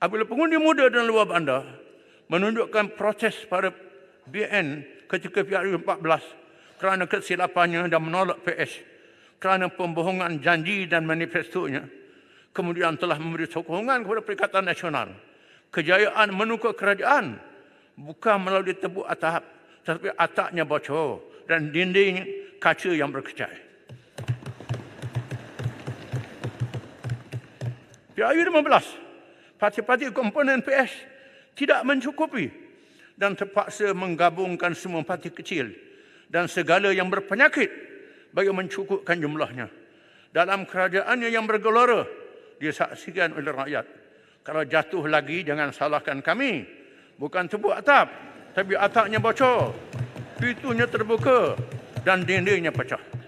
Apabila pengundi muda dan luar bandar menunjukkan proses pada BN ketika PRU 14 kerana kesilapannya dan menolak PS kerana pembohongan janji dan manifestonya kemudian telah memberi sokongan kepada Perikatan Nasional. Kejayaan menukar kerajaan bukan melalui tebuk atap tetapi ataknya bocor dan dinding kaca yang berkecai. PRU 15 parti-parti komponen PS tidak mencukupi dan terpaksa menggabungkan semua parti kecil dan segala yang berpenyakit bagi mencukupkan jumlahnya. Dalam kerajaannya yang bergelora, disaksikan oleh rakyat. Kalau jatuh lagi, jangan salahkan kami. Bukan tubuh atap, tapi atapnya bocor. Pintunya terbuka dan dindingnya pecah.